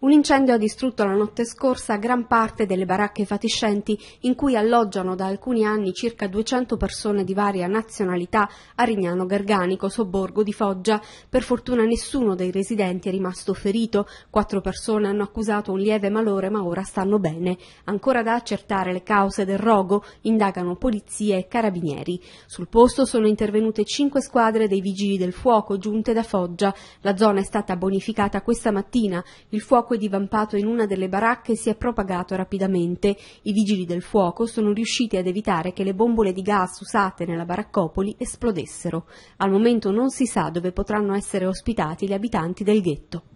Un incendio ha distrutto la notte scorsa gran parte delle baracche fatiscenti in cui alloggiano da alcuni anni circa 200 persone di varia nazionalità a Rignano Garganico, sobborgo di Foggia. Per fortuna nessuno dei residenti è rimasto ferito, quattro persone hanno accusato un lieve malore ma ora stanno bene. Ancora da accertare le cause del rogo, indagano polizie e carabinieri. Sul posto sono intervenute cinque squadre dei vigili del fuoco giunte da Foggia. La zona è stata bonificata questa mattina. Il fuoco fuoco è divampato in una delle baracche si è propagato rapidamente. I vigili del fuoco sono riusciti ad evitare che le bombole di gas usate nella baraccopoli esplodessero. Al momento non si sa dove potranno essere ospitati gli abitanti del ghetto.